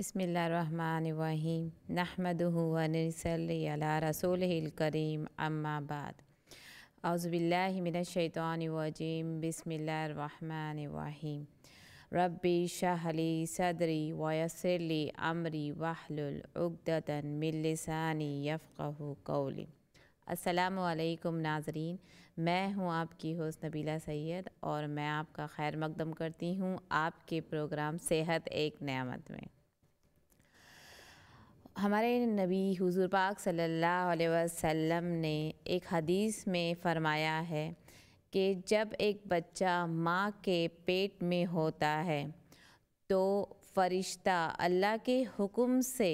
बसमीम नहमदला रसोल करीम अम्माबाद अज़बिल्लाशैतवानवजीम बसमीम रबी शाहली सदरी वयसरली अमरी वाहलुलगदतन मिलसानी यफ़क़ कौली असलकम नाजरीन मैं हूँ आपकी होस्त नबीला सैद और मैं आपका खैर मकदम करती हूँ आपके प्रोग्राम सेहत एक नियामत में हमारे नबी हुजूर पाक सल्लल्लाहु अलैहि वसल्लम ने एक हदीस में फरमाया है कि जब एक बच्चा माँ के पेट में होता है तो फरिश्ता अल्लाह के हुक्म से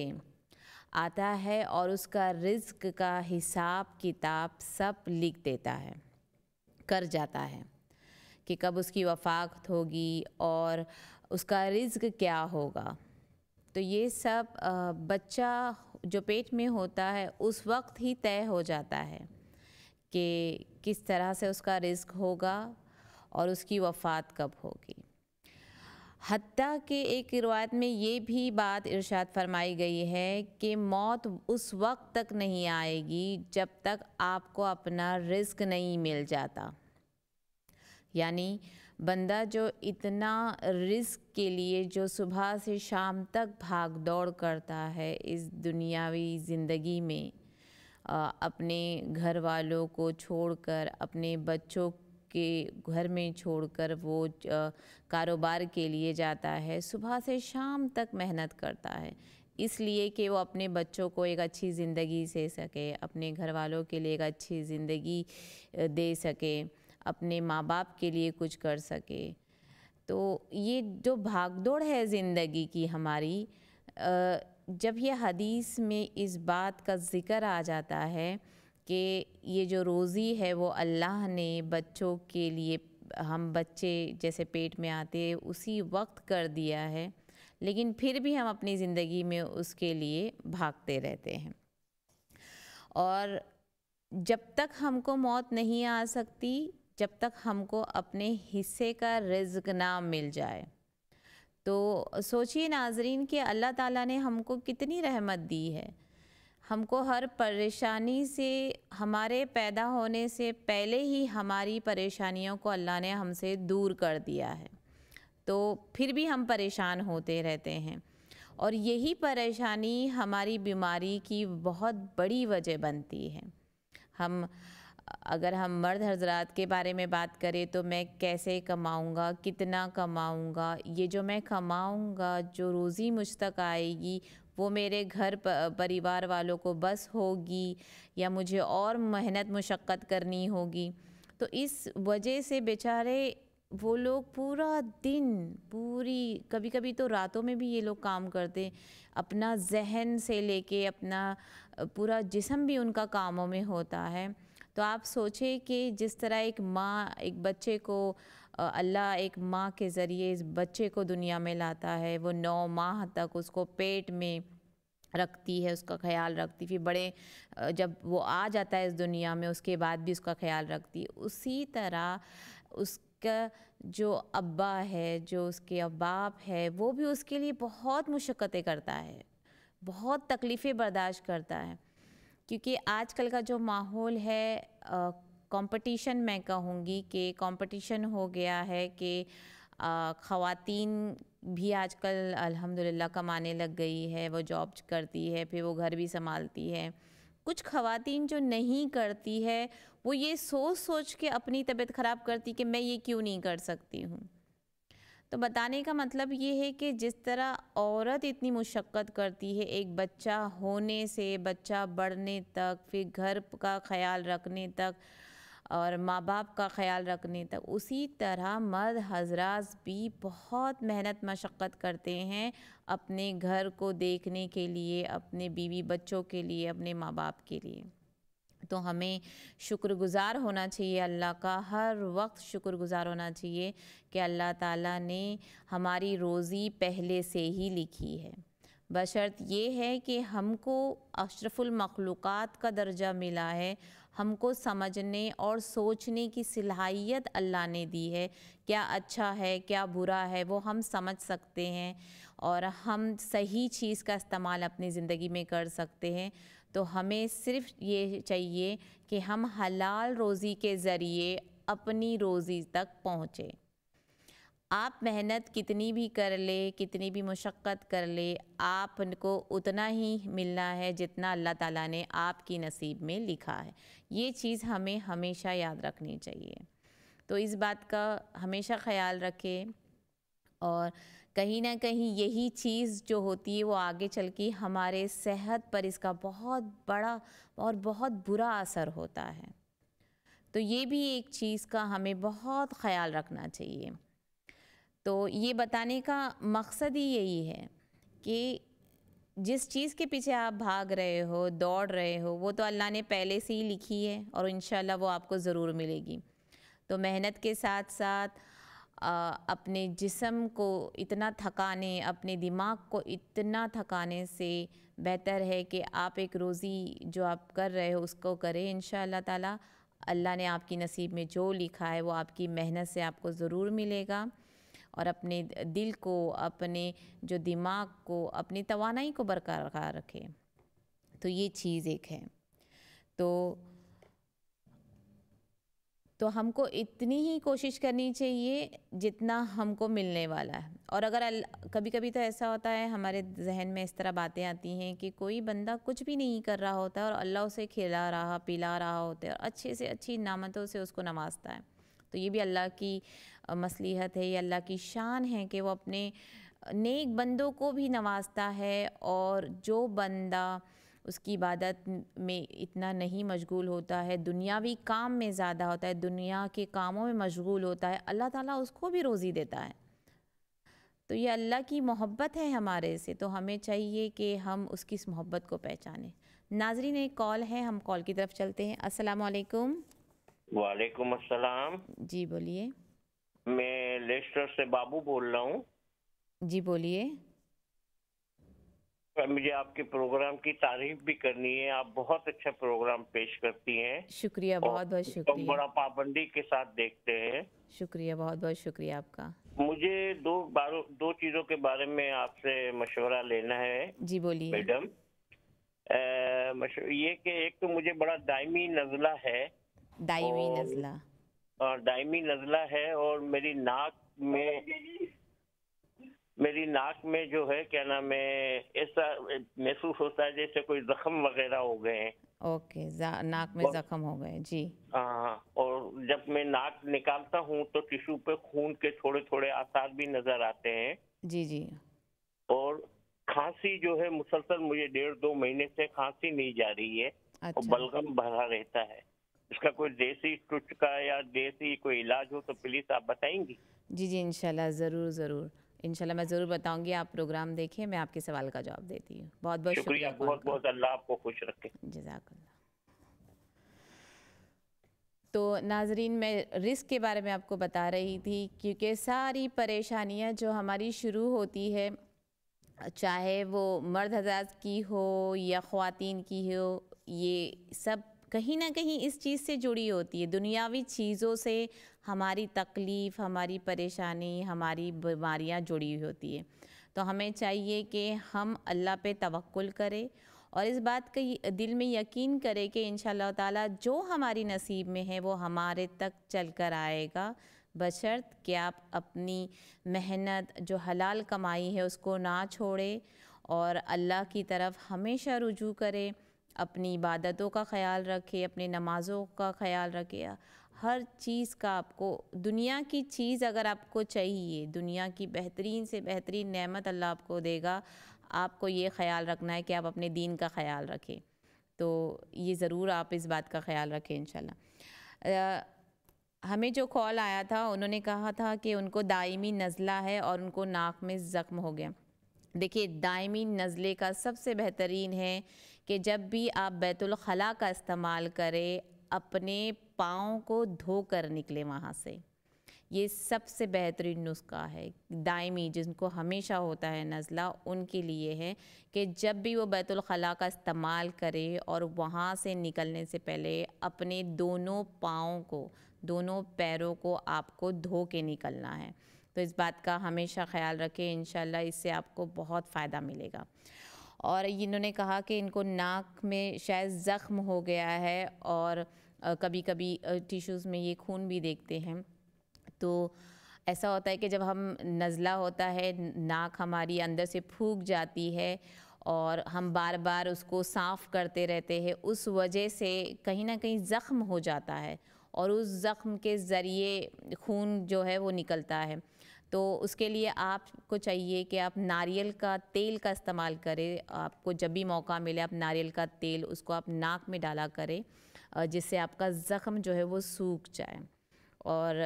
आता है और उसका रिज्क का हिसाब किताब सब लिख देता है कर जाता है कि कब उसकी वफाकत होगी और उसका रिज्क क्या होगा तो ये सब बच्चा जो पेट में होता है उस वक्त ही तय हो जाता है कि किस तरह से उसका रिस्क होगा और उसकी वफ़ात कब होगी हती के एक रवायत में ये भी बात इरशाद फरमाई गई है कि मौत उस वक्त तक नहीं आएगी जब तक आपको अपना रिस्क नहीं मिल जाता यानी बंदा जो इतना रिस्क के लिए जो सुबह से शाम तक भाग दौड़ करता है इस दुनियावी ज़िंदगी में अपने घर वालों को छोड़कर अपने बच्चों के घर में छोड़कर वो कारोबार के लिए जाता है सुबह से शाम तक मेहनत करता है इसलिए कि वो अपने बच्चों को एक अच्छी ज़िंदगी दे सके अपने घर वालों के लिए एक अच्छी ज़िंदगी दे सके अपने माँ बाप के लिए कुछ कर सके तो ये जो भागदौड़ है ज़िंदगी की हमारी जब ये हदीस में इस बात का ज़िक्र आ जाता है कि ये जो रोज़ी है वो अल्लाह ने बच्चों के लिए हम बच्चे जैसे पेट में आते उसी वक्त कर दिया है लेकिन फिर भी हम अपनी ज़िंदगी में उसके लिए भागते रहते हैं और जब तक हमको मौत नहीं आ सकती जब तक हमको अपने हिस्से का रिज्क ना मिल जाए तो सोचिए नाजरीन कि अल्लाह ताला ने हमको कितनी रहमत दी है हमको हर परेशानी से हमारे पैदा होने से पहले ही हमारी परेशानियों को अल्लाह ने हमसे दूर कर दिया है तो फिर भी हम परेशान होते रहते हैं और यही परेशानी हमारी बीमारी की बहुत बड़ी वजह बनती है हम अगर हम मर्द हजरात के बारे में बात करें तो मैं कैसे कमाऊँगा कितना कमाऊँगा ये जो मैं कमाऊँगा जो रोज़ी मुझ तक आएगी वो मेरे घर परिवार वालों को बस होगी या मुझे और मेहनत मुशक्क़त करनी होगी तो इस वजह से बेचारे वो लोग पूरा दिन पूरी कभी कभी तो रातों में भी ये लोग काम करते अपना जहन से लेके अपना पूरा जिसम भी उनका कामों में होता है तो आप सोचें कि जिस तरह एक माँ एक बच्चे को अल्लाह एक माँ के ज़रिए इस बच्चे को दुनिया में लाता है वो नौ माह तक उसको पेट में रखती है उसका ख्याल रखती फिर बड़े जब वो आ जाता है इस दुनिया में उसके बाद भी उसका ख्याल रखती उसी तरह उसका जो अब्बा है जो उसके अबाप है वो भी उसके लिए बहुत मुशक्क़तें करता है बहुत तकलीफ़ें बर्दाश्त करता है क्योंकि आजकल का जो माहौल है कंपटीशन मैं कहूँगी कि कंपटीशन हो गया है कि ख़वातीन भी आजकल अल्हम्दुलिल्लाह कमाने लग गई है वो जॉब करती है फिर वो घर भी संभालती है कुछ खवतिन जो नहीं करती है वो ये सोच सोच के अपनी तबीयत ख़राब करती कि मैं ये क्यों नहीं कर सकती हूँ तो बताने का मतलब ये है कि जिस तरह औरत इतनी मुशक्क़त करती है एक बच्चा होने से बच्चा बढ़ने तक फिर घर का ख्याल रखने तक और माँ बाप का ख्याल रखने तक उसी तरह मर्द हजरात भी बहुत मेहनत मशक्क़त करते हैं अपने घर को देखने के लिए अपने बीवी बच्चों के लिए अपने माँ बाप के लिए तो हमें शुक्रगुज़ार होना चाहिए अल्लाह का हर वक्त शुक्रगुज़ार होना चाहिए कि अल्लाह ताला ने हमारी रोज़ी पहले से ही लिखी है बशर्त ये है कि हमको अशरफुलमखलूक़ात का दर्जा मिला है हमको समझने और सोचने की सलाहियत अल्लाह ने दी है क्या अच्छा है क्या बुरा है वो हम समझ सकते हैं और हम सही चीज़ का इस्तेमाल अपनी ज़िंदगी में कर सकते हैं तो हमें सिर्फ ये चाहिए कि हम हलाल रोज़ी के ज़रिए अपनी रोज़ी तक पहुँचे आप मेहनत कितनी भी कर ले कितनी भी मशक्क़त कर ले आपको उतना ही मिलना है जितना अल्लाह ताला ने आपकी नसीब में लिखा है ये चीज़ हमें हमेशा याद रखनी चाहिए तो इस बात का हमेशा ख्याल रखें और कहीं ना कहीं यही चीज़ जो होती है वो आगे चल के हमारे सेहत पर इसका बहुत बड़ा और बहुत बुरा असर होता है तो ये भी एक चीज़ का हमें बहुत ख्याल रखना चाहिए तो ये बताने का मकसद ही यही है कि जिस चीज़ के पीछे आप भाग रहे हो दौड़ रहे हो वो तो अल्लाह ने पहले से ही लिखी है और इन वो आपको ज़रूर मिलेगी तो मेहनत के साथ साथ अपने जिसम को इतना थकाने अपने दिमाग को इतना थकाने से बेहतर है कि आप एक रोज़ी जो आप कर रहे हो उसको करें इन ताला अल्लाह ने आपकी नसीब में जो लिखा है वो आपकी मेहनत से आपको ज़रूर मिलेगा और अपने दिल को अपने जो दिमाग को अपनी तोानाई को बरकरार रखें तो ये चीज़ एक है तो तो हमको इतनी ही कोशिश करनी चाहिए जितना हमको मिलने वाला है और अगर कभी कभी तो ऐसा होता है हमारे जहन में इस तरह बातें आती हैं कि कोई बंदा कुछ भी नहीं कर रहा होता और अल्लाह उसे खिला रहा पिला रहा होता है और अच्छे से अच्छी नामतों से उसको नवाजता है तो ये भी अल्लाह की मसलहत है ये अल्लाह की शान है कि वो अपने नेक बंदों को भी नवाजता है और जो बंदा उसकी इबादत में इतना नहीं मशगूल होता है दुनियावी काम में ज़्यादा होता है दुनिया के कामों में मशगूल होता है अल्लाह ताला उसको भी रोज़ी देता है तो ये अल्लाह की मोहब्बत है हमारे से तो हमें चाहिए कि हम उसकी इस मोहब्बत को पहचानें नाजरीन एक कॉल है हम कॉल की तरफ चलते हैं अस्सलाम वालेकुम वालेकुम अस्सलाम जी बोलिए मैं लेस्टर से बाबू बोल रहा हूँ जी बोलिए मुझे आपके प्रोग्राम की तारीफ भी करनी है आप बहुत अच्छा प्रोग्राम पेश करती हैं शुक्रिया बहुत बहुत शुक्रिया बड़ा पाबंदी के साथ देखते हैं शुक्रिया बहुत बहुत शुक्रिया आपका मुझे दो बारो दो चीजों के बारे में आपसे मशवरा लेना है जी बोलिए मैडम ये कि एक तो मुझे बड़ा दायमी नजला है दायमी नजला और हाँ, दायमी नजला है और मेरी नाक में मेरी नाक में जो है क्या नाम है ऐसा महसूस होता है जैसे कोई जख्म वगैरह हो गए हैं ओके नाक में जख्म हो गए जी हाँ और जब मैं नाक निकालता हूँ तो टिश्यू पे खून के थोड़े थोड़े आसार भी नजर आते हैं जी जी और खांसी जो है मुसलसल मुझे डेढ़ दो महीने से खांसी नहीं जा रही है अच्छा। और बलगम भरा रहता है इसका कोई देसी टुचका या देसी कोई इलाज हो तो प्लीज आप बताएंगी जी जी इनशाला जरूर जरूर इनशाला मैं ज़रूर बताऊंगी आप प्रोग्राम देखिए मैं आपके सवाल का जवाब देती हूँ बहुत बहुत शुक्रिया बहुत बहुत अल्लाह आपको खुश रखे जजाकल्ला तो नाजरीन मैं रिस्क के बारे में आपको बता रही थी क्योंकि सारी परेशानियाँ जो हमारी शुरू होती है चाहे वो मर्द हजाज की हो या ख़वातीन की हो ये सब कहीं ना कहीं इस चीज़ से जुड़ी होती है दुनियावी चीज़ों से हमारी तकलीफ़ हमारी परेशानी हमारी बीमारियां जुड़ी हुई होती है तो हमें चाहिए कि हम अल्लाह पे तवक्ल करें और इस बात का दिल में यकीन करें कि इन ताला जो हमारी नसीब में है वो हमारे तक चल कर आएगा बशर्त कि आप अपनी मेहनत जो हलाल कमाई है उसको ना छोड़े और अल्लाह की तरफ हमेशा रुजू करें अपनी इबादतों का ख्याल रखे अपनी नमाज़ों का ख्याल रखे हर चीज़ का आपको दुनिया की चीज़ अगर आपको चाहिए दुनिया की बेहतरीन से बेहतरीन नेमत अल्लाह आपको देगा आपको ये ख्याल रखना है कि आप अपने दीन का ख्याल रखें तो ये ज़रूर आप इस बात का ख्याल रखें इन हमें जो कॉल आया था उन्होंने कहा था कि उनको दायमी नज़ला है और उनको नाक में ज़ख्म हो गया देखिए दायमी नज़ले का सबसे बेहतरीन है कि जब भी आप बैतुलखला का इस्तेमाल करें अपने पाँव को धो कर निकले वहाँ से ये सबसे बेहतरीन नुस्खा है दायमी जिनको हमेशा होता है नज़ला उनके लिए है कि जब भी वो बैतुलखला का इस्तेमाल करें और वहाँ से निकलने से पहले अपने दोनों पाँव को दोनों पैरों को आपको धो के निकलना है तो इस बात का हमेशा ख्याल रखें इन इससे आपको बहुत फ़ायदा मिलेगा और इन्होंने कहा कि इनको नाक में शायद ज़ख्म हो गया है और कभी कभी टिश्यूज़ में ये खून भी देखते हैं तो ऐसा होता है कि जब हम नज़ला होता है नाक हमारी अंदर से फूक जाती है और हम बार बार उसको साफ़ करते रहते हैं उस वजह से कहीं ना कहीं ज़ख्म हो जाता है और उस ज़ख्म के ज़रिए खून जो है वो निकलता है तो उसके लिए आपको चाहिए कि आप नारियल का तेल का इस्तेमाल करें आपको जब भी मौका मिले आप नारियल का तेल उसको आप नाक में डाला करें जिससे आपका ज़ख़म जो है वो सूख जाए और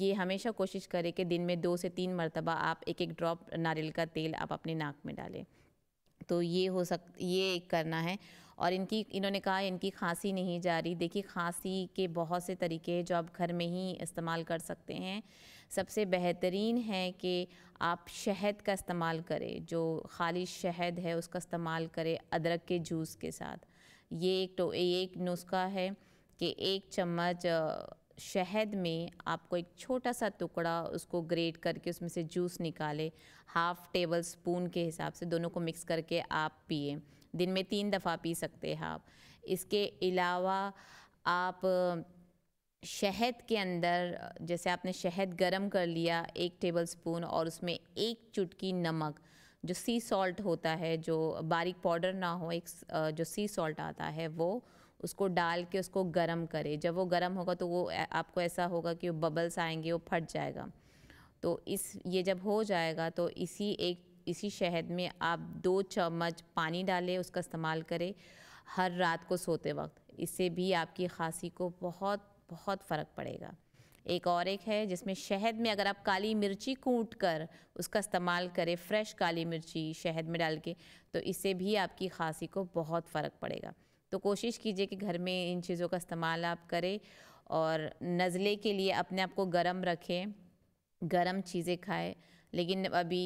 ये हमेशा कोशिश करें कि दिन में दो से तीन मरतबा आप एक एक ड्रॉप नारियल का तेल आप अपने नाक में डालें तो ये हो सक ये करना है और इनकी इन्होंने कहा इनकी खांसी नहीं जा रही देखिए खांसी के बहुत से तरीके हैं जो आप घर में ही इस्तेमाल कर सकते हैं सबसे बेहतरीन है कि आप शहद का इस्तेमाल करें जो खाली शहद है उसका इस्तेमाल करें अदरक के जूस के साथ ये एक तो ये एक नुस्खा है कि एक चम्मच शहद में आपको एक छोटा सा टुकड़ा उसको ग्रेट करके उसमें से जूस निकाले हाफ़ टेबल स्पून के हिसाब से दोनों को मिक्स करके आप पिए दिन में तीन दफ़ा पी सकते हैं आप इसके अलावा आप शहद के अंदर जैसे आपने शहद गरम कर लिया एक टेबल स्पून और उसमें एक चुटकी नमक जो सी सॉल्ट होता है जो बारीक पाउडर ना हो एक जो सी सॉल्ट आता है वो उसको डाल के उसको गरम करे जब वो गरम होगा तो वो आपको ऐसा होगा कि वो बबल्स आएंगे वो फट जाएगा तो इस ये जब हो जाएगा तो इसी एक इसी शहद में आप दो चम्मच पानी डालें उसका इस्तेमाल करें हर रात को सोते वक्त इससे भी आपकी खांसी को बहुत बहुत फ़र्क पड़ेगा एक और एक है जिसमें शहद में अगर आप काली मिर्ची कूट कर उसका इस्तेमाल करें फ्रेश काली मिर्ची शहद में डाल के तो इससे भी आपकी खांसी को बहुत फ़र्क पड़ेगा तो कोशिश कीजिए कि घर में इन चीज़ों का इस्तेमाल आप करें और नज़ले के लिए अपने आप को गर्म रखें गर्म चीज़ें खाएं लेकिन अभी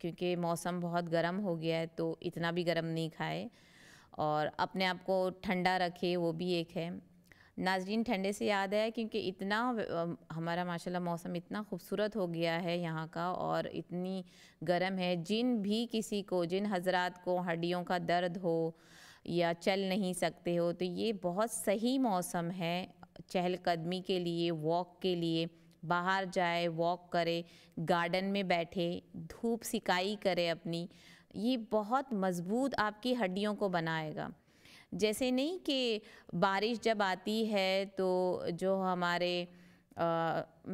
क्योंकि मौसम बहुत गर्म हो गया है तो इतना भी गर्म नहीं खाए और अपने आप को ठंडा रखे वो भी एक है नाजरीन ठंडे से याद है क्योंकि इतना हमारा माशाल्लाह मौसम इतना खूबसूरत हो गया है यहाँ का और इतनी गर्म है जिन भी किसी को जिन हजरात को हड्डियों का दर्द हो या चल नहीं सकते हो तो ये बहुत सही मौसम है चहलकदमी के लिए वॉक के लिए बाहर जाए वॉक करे गार्डन में बैठे धूप सिकाई करे अपनी ये बहुत मज़बूत आपकी हड्डियों को बनाएगा जैसे नहीं कि बारिश जब आती है तो जो हमारे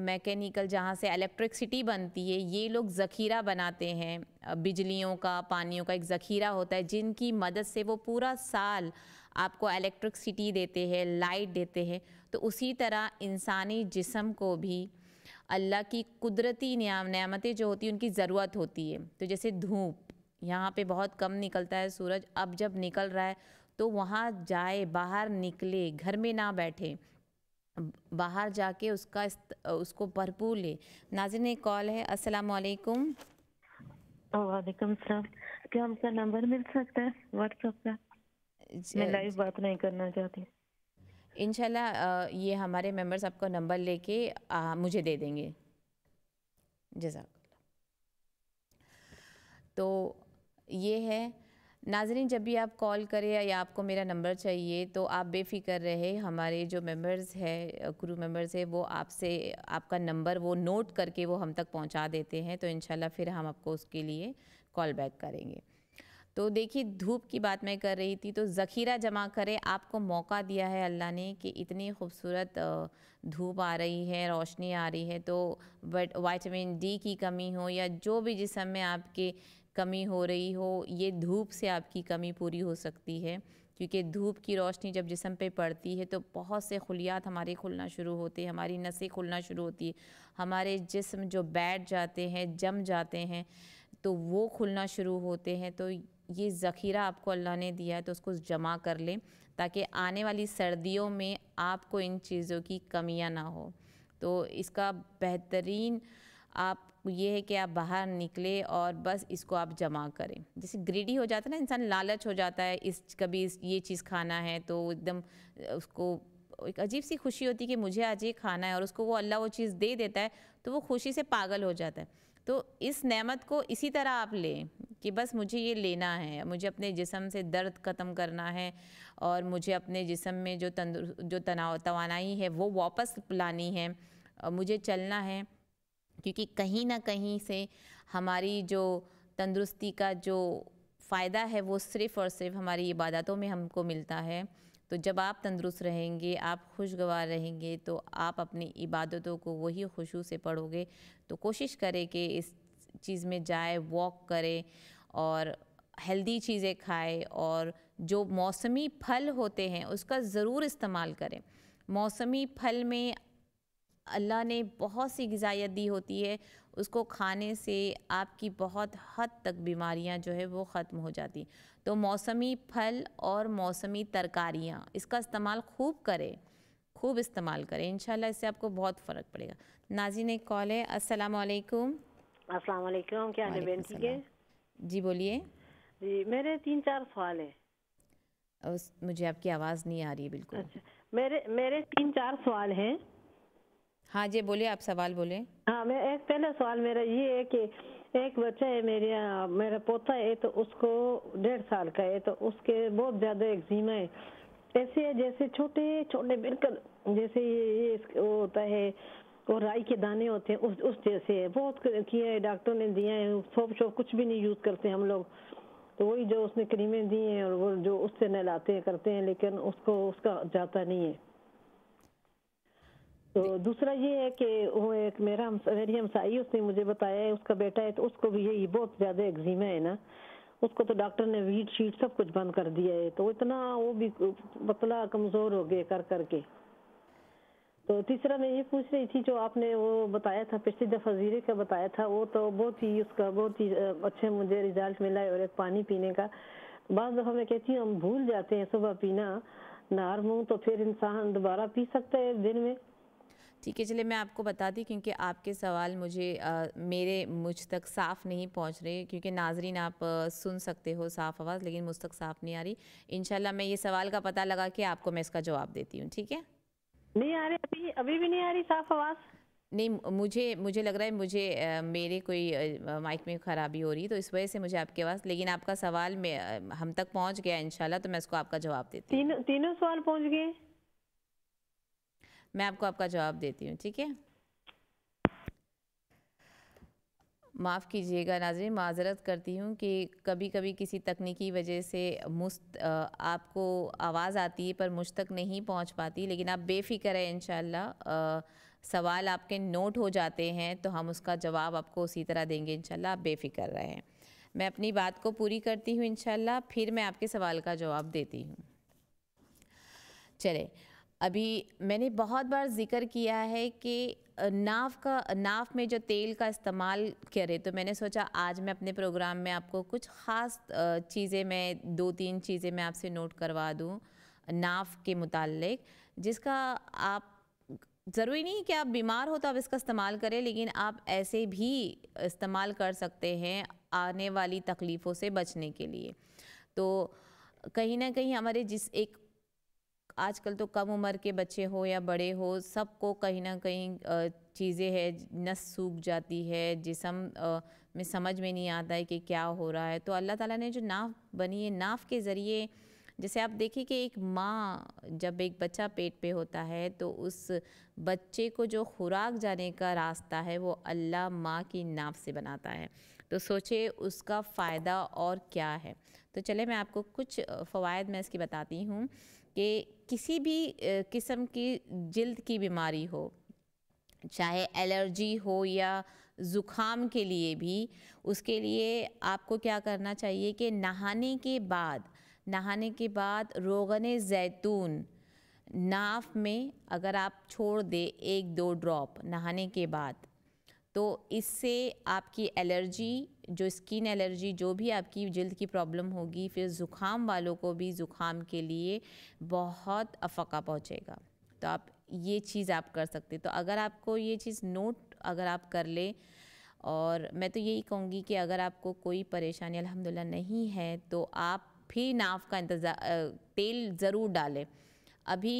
मैकेनिकल जहाँ से इलेक्ट्रिकसिटी बनती है ये लोग ज़खीरा बनाते हैं बिजलियों का पानियों का एक ज़खीरा होता है जिनकी मदद से वो पूरा साल आपको इलेक्ट्रिकसिटी देते हैं लाइट देते हैं तो उसी तरह इंसानी जिसम को भी अल्लाह की कुदरती न्याम नियामतें जो होती हैं उनकी ज़रूरत होती है तो जैसे धूप यहाँ पे बहुत कम निकलता है सूरज अब जब निकल रहा है तो वहाँ जाए बाहर निकले घर में ना बैठे बाहर जाके उसका उसको भरपूर ले नाजिन एक कॉल है अस्सलाम वालेकुम वालेकुम सलाम क्या हमका नंबर मिल सकता है व्हाट्सएप का मैं लाइव बात नहीं करना चाहती इनशाला ये हमारे मेंबर्स आपका नंबर लेके मुझे दे देंगे जजाक तो ये है नाजरीन जब भी आप कॉल करें या आपको मेरा नंबर चाहिए तो आप बेफिक्र रहे हमारे जो मेंबर्स है क्रू मेंबर्स है वो आपसे आपका नंबर वो नोट करके वो हम तक पहुंचा देते हैं तो इन फिर हम आपको उसके लिए कॉल बैक करेंगे तो देखिए धूप की बात मैं कर रही थी तो ज़ख़ीरा जमा करें आपको मौका दिया है अल्लाह ने कि इतनी खूबसूरत धूप आ रही है रोशनी आ रही है तो वाइटामिन डी की कमी हो या जो भी जिसम में आपके कमी हो रही हो ये धूप से आपकी कमी पूरी हो सकती है क्योंकि धूप की रोशनी जब जिसम पे पड़ती है तो बहुत से खुलियात हमारे खुलना शुरू होते हैं हमारी नसें खुलना शुरू होती है हमारे जिसम जो बैठ जाते हैं जम जाते हैं तो वो खुलना शुरू होते हैं तो ये ज़ख़ीरा आपको अल्लाह ने दिया है तो उसको जमा कर लें ताकि आने वाली सर्दियों में आपको इन चीज़ों की कमियाँ ना हो तो इसका बेहतरीन आप ये है कि आप बाहर निकले और बस इसको आप जमा करें जैसे ग्रीडी हो जाता है ना इंसान लालच हो जाता है इस कभी इस ये चीज़ खाना है तो एकदम उसको एक अजीब सी खुशी होती है कि मुझे आज ये खाना है और उसको वो अल्लाह वो चीज़ दे देता है तो वो खुशी से पागल हो जाता है तो इस नेमत को इसी तरह आप लें कि बस मुझे ये लेना है मुझे अपने जिसम से दर्द ख़त्म करना है और मुझे अपने जिसम में जो तंदु जो तनाव तोानाई है वो वापस लानी है मुझे चलना है क्योंकि कहीं ना कहीं से हमारी जो तंदुरुस्ती का जो फ़ायदा है वो सिर्फ़ और सिर्फ हमारी इबादतों में हमको मिलता है तो जब आप तंदुरुस्त रहेंगे आप खुशगवार रहेंगे तो आप अपनी इबादतों को वही खुशू से पढ़ोगे तो कोशिश करें कि इस चीज़ में जाए वॉक करें और हेल्दी चीज़ें खाएं और जो मौसमी फल होते हैं उसका ज़रूर इस्तेमाल करें मौसमी फल में अल्लाह ने बहुत सी गजाइत दी होती है उसको खाने से आपकी बहुत हद तक बीमारियां जो है वो ख़त्म हो जाती तो मौसमी फल और मौसमी तरकारियां इसका इस्तेमाल खूब करें खूब इस्तेमाल करें इन इससे आपको बहुत फ़र्क पड़ेगा नाजी ने कॉल है असलकुम क्या जी बोलिए जी मेरे तीन चार सवाल है मुझे आपकी आवाज़ नहीं आ रही है बिल्कुल अच्छा मेरे मेरे तीन चार सवाल हैं हाँ जी बोलिए आप सवाल बोले हाँ मैं एक पहला सवाल मेरा ये है कि एक बच्चा है मेरे मेरा पोता है तो उसको डेढ़ साल का है तो उसके बहुत ज्यादा एक्जिमा है ऐसे है जैसे छोटे छोटे बिल्कुल जैसे ये, ये वो होता है वो राई के दाने होते हैं उस उस जैसे है बहुत किया है डॉक्टर ने दिया है सोप शोप कुछ भी नहीं यूज करते हम लोग तो वही जो उसने क्रीमें दी हैं और वो जो उससे नहलाते हैं करते हैं लेकिन उसको उसका जाता नहीं है तो दूसरा ये है कि वो एक मेरा मेरी हमसाई उसने मुझे बताया है उसका बेटा है तो उसको भी यही बहुत ज्यादा एक्जीमा है ना उसको तो डॉक्टर ने वीट शीट सब कुछ बंद कर दिया है तो इतना वो भी पतला कमजोर हो गए कर करके तो तीसरा मैं ये पूछ रही थी जो आपने वो बताया था पिछली दफा जीरे का बताया था वो तो बहुत ही उसका बहुत ही अच्छे मुझे रिजल्ट मिला है और एक पानी पीने का बाद दफा मैं कहती हूँ हम भूल जाते हैं सुबह पीना नार मुँह तो फिर इंसान दोबारा पी सकता है दिन में ठीक है चलिए मैं आपको बता दी क्योंकि आपके सवाल मुझे आ, मेरे मुझ तक साफ़ नहीं पहुंच रहे क्योंकि नाजरीन आप आ, सुन सकते हो साफ़ आवाज़ लेकिन मुझ तक साफ़ नहीं आ रही इन मैं ये सवाल का पता लगा कि आपको मैं इसका जवाब देती हूँ ठीक है नहीं आ रही अभी अभी भी नहीं आ रही साफ़ आवाज़ नहीं मुझे मुझे लग रहा है मुझे आ, मेरे कोई माइक में ख़राबी हो रही तो इस वजह से मुझे आपके पास लेकिन आपका सवाल में हम तक पहुंच गया इंशाल्लाह तो मैं इसको आपका जवाब देती तीनों तीनों सवाल पहुंच गए मैं आपको आपका जवाब देती हूँ ठीक है माफ़ कीजिएगा नाजरीन माजरत करती हूँ कि कभी कभी किसी तकनीकी वजह से मुस्त आपको आवाज़ आती है पर मुझ तक नहीं पहुँच पाती लेकिन आप बेफिक्र हैं इन सवाल आपके नोट हो जाते हैं तो हम उसका जवाब आपको उसी तरह देंगे इनशाला आप बेफिक्र रहें मैं अपनी बात को पूरी करती हूँ इनशाला फिर मैं आपके सवाल का जवाब देती हूँ चले अभी मैंने बहुत बार जिक्र किया है कि नाफ़ का नाफ़ में जो तेल का इस्तेमाल करें तो मैंने सोचा आज मैं अपने प्रोग्राम में आपको कुछ ख़ास चीज़ें मैं दो तीन चीज़ें मैं आपसे नोट करवा दूँ नाफ़ के मुतालिक जिसका आप ज़रूरी नहीं कि आप बीमार हो तो आप इसका इस्तेमाल करें लेकिन आप ऐसे भी इस्तेमाल कर सकते हैं आने वाली तकलीफ़ों से बचने के लिए तो कहीं ना कहीं हमारे जिस एक आजकल तो कम उम्र के बच्चे हो या बड़े हो सबको कहीं ना कहीं चीज़ें हैं नस सूख जाती है जिसम में समझ में नहीं आता है कि क्या हो रहा है तो अल्लाह ताला ने जो नाफ बनी है नाफ के ज़रिए जैसे आप देखिए कि एक माँ जब एक बच्चा पेट पे होता है तो उस बच्चे को जो खुराक जाने का रास्ता है वो अल्लाह माँ की नाफ से बनाता है तो सोचे उसका फ़ायदा और क्या है तो चले मैं आपको कुछ फ़वाद मैं इसकी बताती हूँ कि किसी भी किस्म की जल्द की बीमारी हो चाहे एलर्जी हो या ज़ुकाम के लिए भी उसके लिए आपको क्या करना चाहिए कि नहाने के बाद नहाने के बाद रोगन जैतून नाफ में अगर आप छोड़ दें एक दो ड्रॉप नहाने के बाद तो इससे आपकी एलर्जी जो स्किन एलर्जी जो भी आपकी जल्द की प्रॉब्लम होगी फिर ज़ुकाम वालों को भी ज़ुकाम के लिए बहुत अफका पहुँचेगा तो आप ये चीज़ आप कर सकते तो अगर आपको ये चीज़ नोट अगर आप कर ले और मैं तो यही कहूँगी कि अगर आपको कोई परेशानी अल्हम्दुलिल्लाह नहीं है तो आप फिर नाव का इंतजार तेल ज़रूर डालें अभी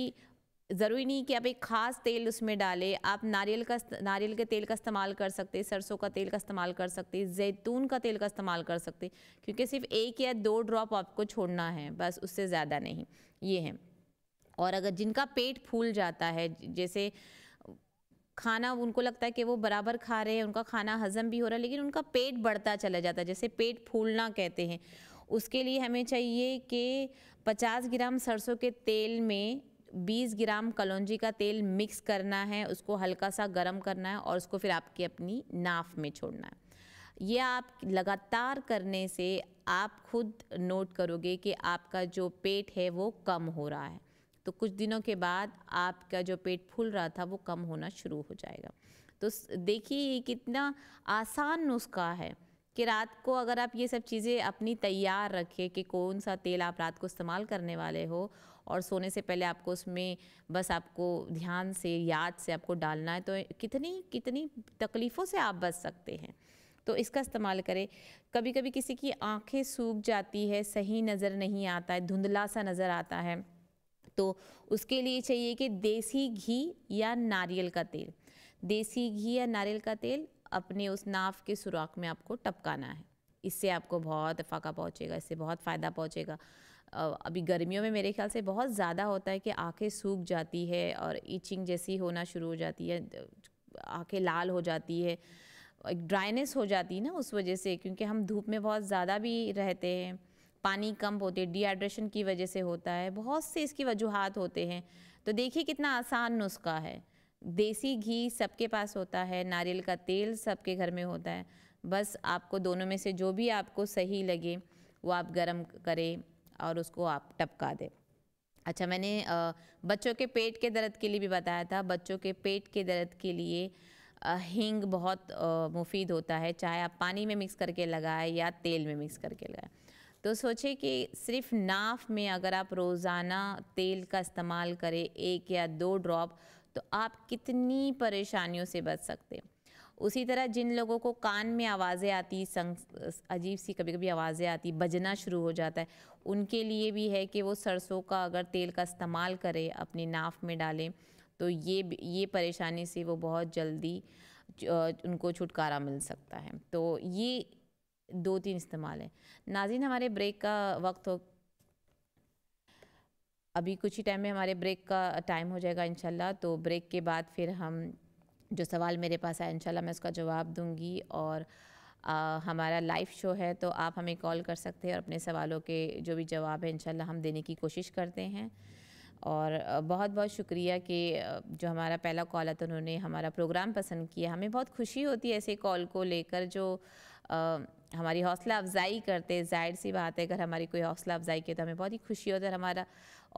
ज़रूरी नहीं कि आप एक ख़ास तेल उसमें डालें आप नारियल का नारियल के तेल का इस्तेमाल कर सकते सरसों का तेल का इस्तेमाल कर सकते जैतून का तेल का इस्तेमाल कर सकते क्योंकि सिर्फ एक या दो ड्रॉप आपको छोड़ना है बस उससे ज़्यादा नहीं ये है और अगर जिनका पेट फूल जाता है जैसे खाना उनको लगता है कि वो बराबर खा रहे हैं उनका खाना हजम भी हो रहा है लेकिन उनका पेट बढ़ता चला जाता है जैसे पेट फूलना कहते हैं उसके लिए हमें चाहिए कि 50 ग्राम सरसों के तेल में 20 ग्राम कलौजी का तेल मिक्स करना है उसको हल्का सा गर्म करना है और उसको फिर आपकी अपनी नाफ में छोड़ना है ये आप लगातार करने से आप खुद नोट करोगे कि आपका जो पेट है वो कम हो रहा है तो कुछ दिनों के बाद आपका जो पेट फूल रहा था वो कम होना शुरू हो जाएगा तो देखिए कितना आसान नुस्खा है कि रात को अगर आप ये सब चीज़ें अपनी तैयार रखें कि कौन सा तेल आप रात को इस्तेमाल करने वाले हो और सोने से पहले आपको उसमें बस आपको ध्यान से याद से आपको डालना है तो कितनी कितनी तकलीफ़ों से आप बच सकते हैं तो इसका इस्तेमाल करें कभी कभी किसी की आंखें सूख जाती है सही नज़र नहीं आता है धुंधला सा नज़र आता है तो उसके लिए चाहिए कि देसी घी या नारियल का तेल देसी घी या नारियल का तेल अपने उस नाफ के सुराख में आपको टपकाना है इससे आपको बहुत फाका पहुँचेगा इससे बहुत फ़ायदा पहुँचेगा अभी गर्मियों में मेरे ख्याल से बहुत ज़्यादा होता है कि आंखें सूख जाती है और ईचिंग जैसी होना शुरू हो जाती है आंखें लाल हो जाती है एक ड्राइनेस हो जाती है ना उस वजह से क्योंकि हम धूप में बहुत ज़्यादा भी रहते हैं पानी कम होते डिहाइड्रेशन की वजह से होता है बहुत से इसकी वजूहत होते हैं तो देखिए कितना आसान नुस्खा है देसी घी सबके पास होता है नारियल का तेल सबके घर में होता है बस आपको दोनों में से जो भी आपको सही लगे वो आप गर्म करें और उसको आप टपका दें अच्छा मैंने बच्चों के पेट के दर्द के लिए भी बताया था बच्चों के पेट के दर्द के लिए हींग बहुत मुफीद होता है चाहे आप पानी में मिक्स करके लगाएं या तेल में मिक्स करके लगाएं तो सोचें कि सिर्फ नाफ में अगर आप रोज़ाना तेल का इस्तेमाल करें एक या दो ड्रॉप तो आप कितनी परेशानियों से बच सकते हैं उसी तरह जिन लोगों को कान में आवाज़ें आती अजीब सी कभी कभी आवाज़ें आती बजना शुरू हो जाता है उनके लिए भी है कि वो सरसों का अगर तेल का इस्तेमाल करें अपनी नाफ में डालें तो ये ये परेशानी से वो बहुत जल्दी उनको छुटकारा मिल सकता है तो ये दो तीन इस्तेमाल है नाजिन हमारे ब्रेक का वक्त हो अभी कुछ ही टाइम में हमारे ब्रेक का टाइम हो जाएगा इंशाल्लाह तो ब्रेक के बाद फिर हम जो सवाल मेरे पास आया इंशाल्लाह मैं उसका जवाब दूंगी और आ, हमारा लाइव शो है तो आप हमें कॉल कर सकते हैं और अपने सवालों के जो भी जवाब है इंशाल्लाह हम देने की कोशिश करते हैं और बहुत बहुत शुक्रिया कि जो हमारा पहला कॉल है तो उन्होंने हमारा प्रोग्राम पसंद किया हमें बहुत खुशी होती है ऐसे कॉल को लेकर जो आ, हमारी हौसला अफजाई करते जाहिर सी बात है अगर हमारी कोई हौसला अफजाई की तो हमें बहुत ही खुशी होती है हमारा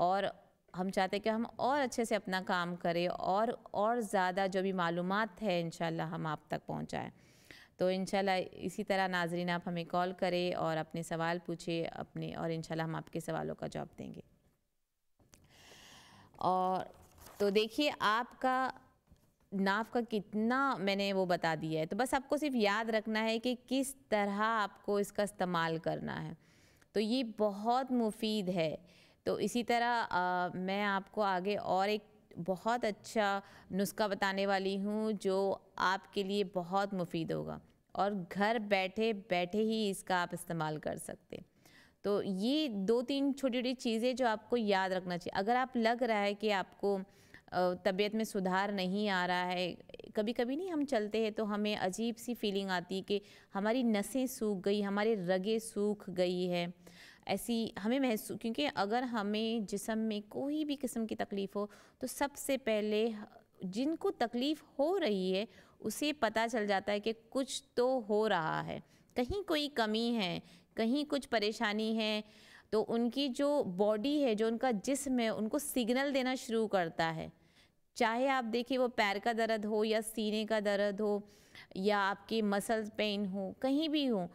और हम चाहते हैं कि हम और अच्छे से अपना काम करें और और ज़्यादा जो भी मालूम है इन हम आप तक पहुँचाएँ तो इन इसी तरह नाजरीन आप हमें कॉल करें और अपने सवाल पूछें अपने और इन हम आपके सवालों का जवाब देंगे और तो देखिए आपका नाफ का कितना मैंने वो बता दिया है तो बस आपको सिर्फ याद रखना है कि किस तरह आपको इसका इस्तेमाल करना है तो ये बहुत मुफीद है तो इसी तरह आ, मैं आपको आगे और एक बहुत अच्छा नुस्खा बताने वाली हूँ जो आपके लिए बहुत मुफीद होगा और घर बैठे बैठे ही इसका आप इस्तेमाल कर सकते तो ये दो तीन छोटी छोटी चीज़ें जो आपको याद रखना चाहिए अगर आप लग रहा है कि आपको तबीयत में सुधार नहीं आ रहा है कभी कभी नहीं हम चलते हैं तो हमें अजीब सी फीलिंग आती है कि हमारी नसें सूख गई हमारे रगे सूख गई है ऐसी हमें महसूस क्योंकि अगर हमें जिसम में कोई भी किस्म की तकलीफ़ हो तो सबसे पहले जिनको तकलीफ़ हो रही है उसे पता चल जाता है कि कुछ तो हो रहा है कहीं कोई कमी है कहीं कुछ परेशानी है तो उनकी जो बॉडी है जो उनका जिस्म है उनको सिग्नल देना शुरू करता है चाहे आप देखिए वो पैर का दर्द हो या सीने का दर्द हो या आपके मसल्स पेन हो कहीं भी हो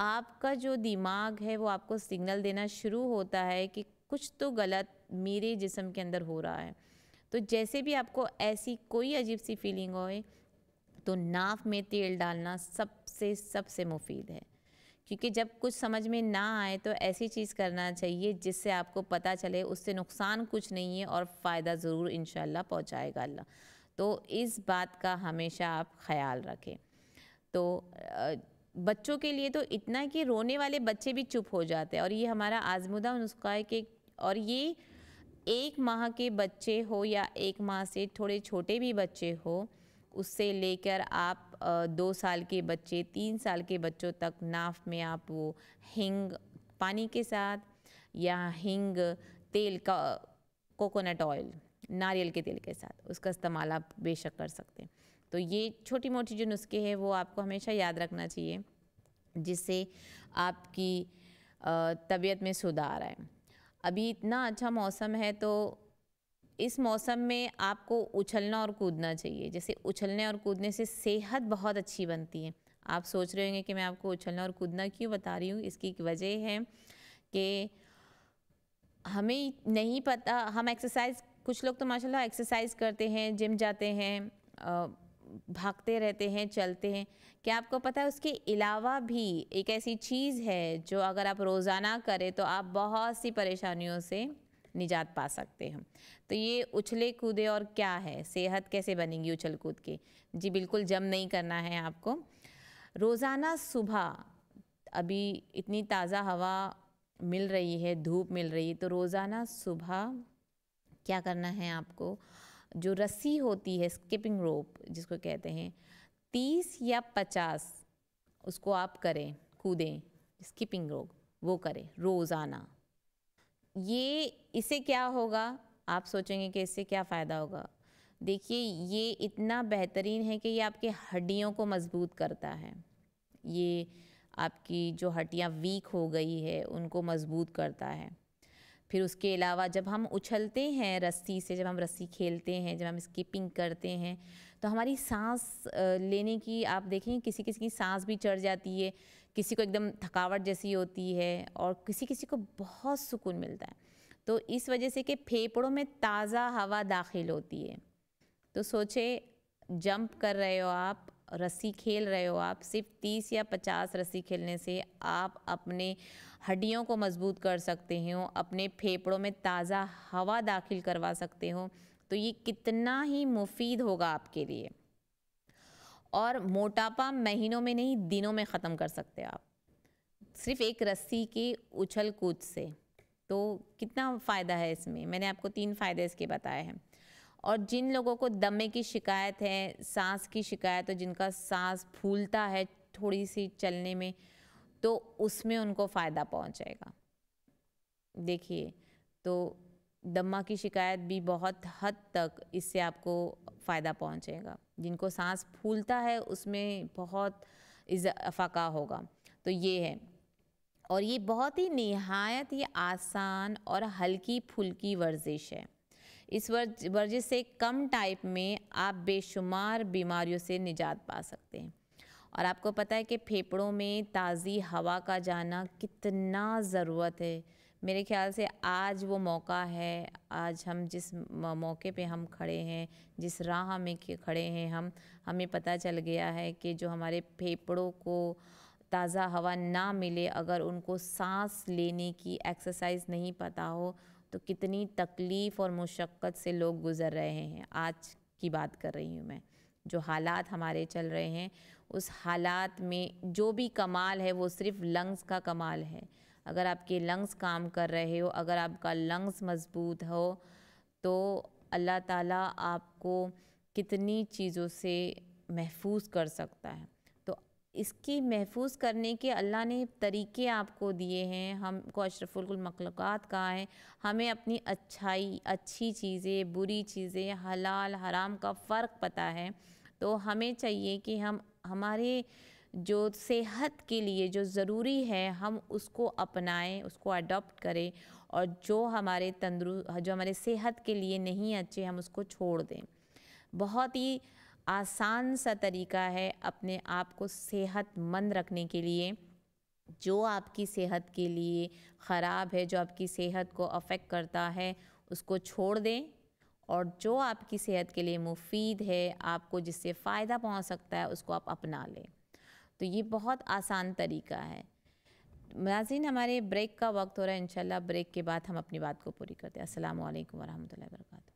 आपका जो दिमाग है वो आपको सिग्नल देना शुरू होता है कि कुछ तो गलत मेरे जिसम के अंदर हो रहा है तो जैसे भी आपको ऐसी कोई अजीब सी फीलिंग होए तो नाफ में तेल डालना सबसे सबसे मुफीद है क्योंकि जब कुछ समझ में ना आए तो ऐसी चीज़ करना चाहिए जिससे आपको पता चले उससे नुकसान कुछ नहीं है और फ़ायदा ज़रूर इन पहुँचाएगा अल्लाह तो इस बात का हमेशा आप ख्याल रखें तो बच्चों के लिए तो इतना कि रोने वाले बच्चे भी चुप हो जाते हैं और ये हमारा आजमुदा नुस्खा है कि और ये एक माह के बच्चे हो या एक माह से थोड़े छोटे भी बच्चे हो उससे लेकर आप दो साल के बच्चे तीन साल के बच्चों तक नाफ में आप वो हिंग पानी के साथ या हिंग तेल का कोकोनट ऑयल नारियल के तेल के साथ उसका इस्तेमाल आप बेशक कर सकते हैं तो ये छोटी मोटी जो नुस्खे हैं वो आपको हमेशा याद रखना चाहिए जिससे आपकी तबीयत में सुधार आए अभी इतना अच्छा मौसम है तो इस मौसम में आपको उछलना और कूदना चाहिए जैसे उछलने और कूदने से सेहत बहुत अच्छी बनती है आप सोच रहे होंगे कि मैं आपको उछलना और कूदना क्यों बता रही हूँ इसकी एक वजह है कि हमें नहीं पता हम एक्सरसाइज कुछ लोग तो माशाल्लाह एक्सरसाइज करते हैं जिम जाते हैं भागते रहते हैं चलते हैं क्या आपको पता है उसके अलावा भी एक ऐसी चीज़ है जो अगर आप रोज़ाना करें तो आप बहुत सी परेशानियों से निजात पा सकते हैं तो ये उछले कूदे और क्या है सेहत कैसे बनेगी उछल कूद के जी बिल्कुल जम नहीं करना है आपको रोज़ाना सुबह अभी इतनी ताज़ा हवा मिल रही है धूप मिल रही है तो रोज़ाना सुबह क्या करना है आपको जो रस्सी होती है स्किपिंग रोप जिसको कहते हैं तीस या पचास उसको आप करें कूदें स्किपिंग रोप वो करें रोज़ाना ये इसे क्या होगा आप सोचेंगे कि इससे क्या फ़ायदा होगा देखिए ये इतना बेहतरीन है कि ये आपके हड्डियों को मजबूत करता है ये आपकी जो हड्डियाँ वीक हो गई है उनको मजबूत करता है फिर उसके अलावा जब हम उछलते हैं रस्सी से जब हम रस्सी खेलते हैं जब हम स्कीपिंग करते हैं तो हमारी सांस लेने की आप देखें किसी किसी की सांस भी चढ़ जाती है किसी को एकदम थकावट जैसी होती है और किसी किसी को बहुत सुकून मिलता है तो इस वजह से कि फेफड़ों में ताज़ा हवा दाखिल होती है तो सोचे जंप कर रहे हो आप रस्सी खेल रहे हो आप सिर्फ तीस या पचास रस्सी खेलने से आप अपने हड्डियों को मजबूत कर सकते हो अपने फेफड़ों में ताज़ा हवा दाखिल करवा सकते हो तो ये कितना ही मुफीद होगा आपके लिए और मोटापा महीनों में नहीं दिनों में ख़त्म कर सकते आप सिर्फ एक रस्सी के उछल कूद से तो कितना फ़ायदा है इसमें मैंने आपको तीन फ़ायदे इसके बताए हैं और जिन लोगों को दमे की शिकायत है सांस की शिकायत है जिनका सांस फूलता है थोड़ी सी चलने में तो उसमें उनको फ़ायदा पहुंचेगा देखिए तो दमा की शिकायत भी बहुत हद तक इससे आपको फ़ायदा पहुंचेगा जिनको सांस फूलता है उसमें बहुत इजाफा होगा तो ये है और ये बहुत ही नहायत ही आसान और हल्की फुल्की वर्जिश है इस वर्जिश से कम टाइप में आप बेशुमार बीमारियों से निजात पा सकते हैं और आपको पता है कि फेफड़ों में ताज़ी हवा का जाना कितना ज़रूरत है मेरे ख्याल से आज वो मौका है आज हम जिस मौके पे हम खड़े हैं जिस राह में खड़े हैं हम हमें पता चल गया है कि जो हमारे फेफड़ों को ताज़ा हवा ना मिले अगर उनको सांस लेने की एक्सरसाइज नहीं पता हो तो कितनी तकलीफ़ और मुशक्क़त से लोग गुज़र रहे हैं आज की बात कर रही हूँ मैं जो हालात हमारे चल रहे हैं उस हालात में जो भी कमाल है वो सिर्फ लंग्स का कमाल है अगर आपके लंग्स काम कर रहे हो अगर आपका लंग्स मज़बूत हो तो अल्लाह ताला आपको कितनी चीज़ों से महफूज कर सकता है तो इसकी महफूज करने के अल्लाह ने तरीके आपको दिए हैं हमको अशरफुलमखलूक़ात कहा है हमें अपनी अच्छाई अच्छी चीज़ें बुरी चीज़ें हलाल हराम का फ़र्क पता है तो हमें चाहिए कि हम हमारे जो सेहत के लिए जो ज़रूरी है हम उसको अपनाएं उसको अडॉप्ट करें और जो हमारे तंदरू जो हमारे सेहत के लिए नहीं अच्छे हम उसको छोड़ दें बहुत ही आसान सा तरीका है अपने आप को सेहतमंद रखने के लिए जो आपकी सेहत के लिए ख़राब है जो आपकी सेहत को अफेक्ट करता है उसको छोड़ दें और जो आपकी सेहत के लिए मुफीद है आपको जिससे फ़ायदा पहुंच सकता है उसको आप अपना लें तो ये बहुत आसान तरीका है नाजिन हमारे ब्रेक का वक्त हो रहा है इंशाल्लाह ब्रेक के बाद हम अपनी बात को पूरी करते हैं असल वरहमल वर्का